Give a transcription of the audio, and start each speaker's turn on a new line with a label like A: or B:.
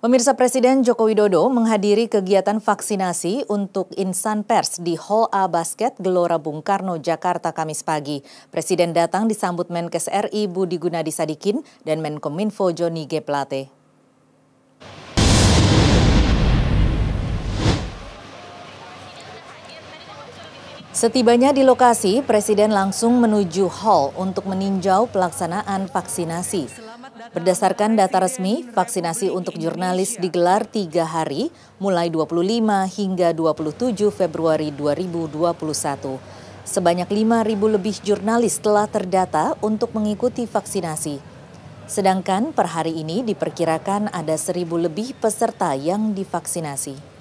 A: Pemirsa Presiden Joko Widodo menghadiri kegiatan vaksinasi untuk insan pers di Hall A Basket Gelora Bung Karno, Jakarta Kamis pagi. Presiden datang disambut Menkes RI Budi Gunadi Sadikin dan Menkominfo Joni G. Plate. Setibanya di lokasi, Presiden langsung menuju hall untuk meninjau pelaksanaan vaksinasi. Berdasarkan data resmi, vaksinasi untuk jurnalis digelar tiga hari, mulai 25 hingga 27 Februari 2021. Sebanyak 5.000 lebih jurnalis telah terdata untuk mengikuti vaksinasi. Sedangkan per hari ini diperkirakan ada 1.000 lebih peserta yang divaksinasi.